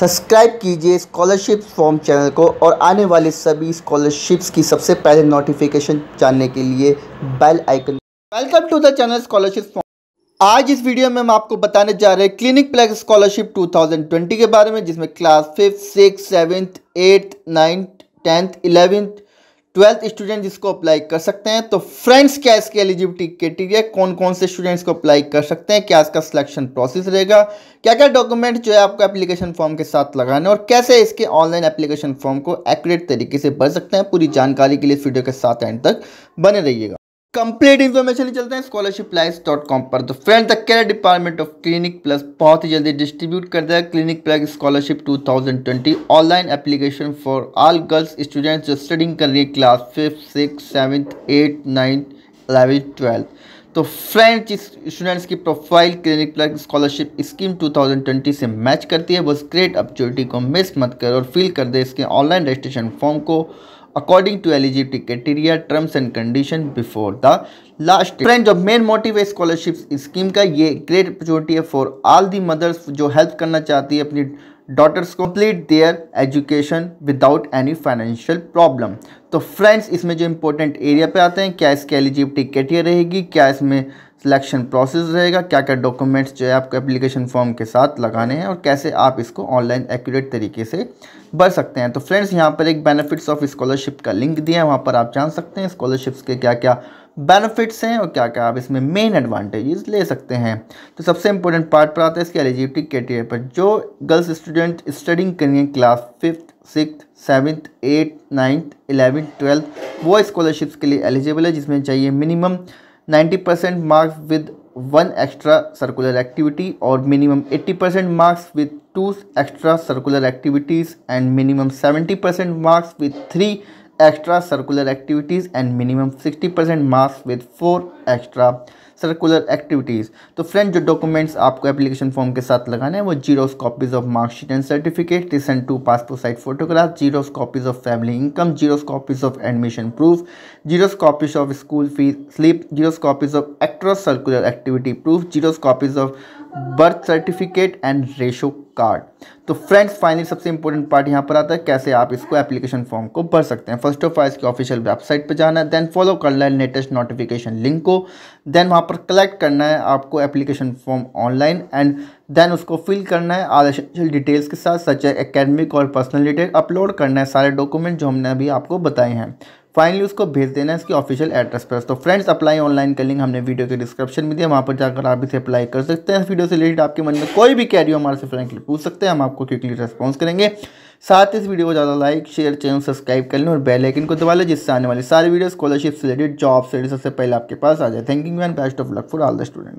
subscribe कीजिए scholarship form channel को और आने वाले सभी स्कॉलरशिप्स की सबसे पहले नोटिफिकेशन जानने के लिए bell icon welcome to the channel scholarship form आज इस वीडियो में हम आपको बताने जा रहे हैं क्लिनिक प्लेक्स स्कॉलरशिप 2020 के बारे में जिसमें class fifth six seventh eighth ninth tenth eleventh twelfth student इसको अप्लाई कर सकते हैं तो फ्रेंड्स क्या इसके एलिजिबिलिटी क्रेटेरिया कौन कौन से स्टूडेंट्स को अप्लाई कर सकते हैं क्या इसका सिलेक्शन प्रोसेस रहेगा क्या क्या डॉक्यूमेंट जो है आपको एप्लीकेशन फॉर्म के साथ लगाने और कैसे इसके ऑनलाइन एप्लीकेशन फॉर्म को एक्यूरेट तरीके से भर सकते हैं पूरी जानकारी के लिए इस वीडियो के साथ एंड तक बने रहिएगा कंप्लीट इन्फॉर्मेशन चलते हैं स्कॉलरशिप लाइस डॉट कॉम पर तो friend the care department of clinic plus बहुत ही जल्दी डिस्ट्रीब्यूट कर दिया clinic plus scholarship 2020 online application for all girls students जो स्टडिंग कर रही है class fifth six seventh eight ninth eleventh twelfth तो जिस स्टूडेंट्स की profile clinic plus scholarship scheme 2020 से मैच करती है बस ग्रेट अपॉर्चुनिटी को मिस मत कर और फिल कर दे इसके ऑनलाइन रजिस्ट्रेशन फॉर्म को according to eligibility criteria terms and condition before the last friend जो मेन मोटिव है स्कॉलरशिप स्कीम का ये ग्रेट अपॉर्चुनिटी है फॉर ऑल दी मदर्स जो हेल्प करना चाहती है अपनी डॉटर्स को complete their education without any financial problem तो फ्रेंड्स इसमें जो इंपॉर्टेंट एरिया पे आते हैं क्या इसकी एलिजिबिलिटी क्राइटेरिया रहेगी क्या इसमें सिलेक्शन प्रोसेस रहेगा क्या क्या डॉक्यूमेंट्स जो है आपको एप्लीकेशन फॉर्म के साथ लगाने हैं और कैसे आप इसको ऑनलाइन एक्यूरेट तरीके से भर सकते हैं तो फ्रेंड्स यहाँ पर एक बेनिफिट्स ऑफ स्कॉलरशिप का लिंक दिया है वहाँ पर आप जान सकते हैं स्कॉलरशिप्स के क्या क्या बेनिफिट्स हैं और क्या क्या आप इसमें मेन एडवांटेजेस ले सकते हैं तो सबसे इंपॉर्टेंट पार्ट पर आता है इसके एलिजिबिलिटी क्राइटेरिया पर जो गर्ल्स स्टूडेंट स्टडिंग करेंगे class fifth six seventh eighth ninth eleventh twelfth वो स्कॉलरशिप्स के लिए एलिजिबल है जिसमें चाहिए minimum 90% marks with one extra circular activity or minimum 80% marks with two extra circular activities and minimum 70% marks with three extra curricular activities and minimum sixty percent marks with four extra curricular activities तो friend जो documents आपको application form के साथ लगाना है वो xerox copies of marksheet and certificate recent two passport size photograph xerox copies of family income xerox copies of admission proof xerox copies of school fees slip xerox copies of extra curricular activity proof xerox copies of birth certificate and ratio card तो friends finally सबसे important part यहाँ पर आता है कैसे आप इसको application form को भर सकते हैं फर्स्ट ऑफ ऑल इसकी ऑफिशियल वेबसाइट पर जाना है देन फॉलो करना है लेटेस्ट नोटिफिकेशन लिंक को देन वहाँ पर कलेक्ट करना है आपको application form online and then उसको फिल करना है आदर्शियल डिटेल्स के साथ सच एकेडमिक और पर्सनल डिटेल अपलोड करना है सारे डॉक्यूमेंट जो हमने अभी आपको बताए हैं फाइनली उसको भेज देना है इसकी ऑफिशियल एड्रेस पर तो फ्रेंड्स अप्लाई ऑनलाइन का लिंक हमने वीडियो के डिस्क्रिप्शन में दिया वहाँ पर जाकर आप इसे अप्लाई कर सकते हैं इस वीडियो से रिलेटेड आपके मन में कोई भी कैरियो हमारे से फ्रेंकली पूछ सकते हैं हम आपको क्विकली रिस्पॉन्स करेंगे साथ इस वीडियो को ज़्यादा लाइक शेयर चैनल सब्सक्राइब कर लें और बेल आइकन को दबा लें जिससे आने वाले सारी वीडियो स्कॉलरशिप से रिलेटेड जॉब से सबसे पहले आपके पास आ जाए thank you and best of luck for all the student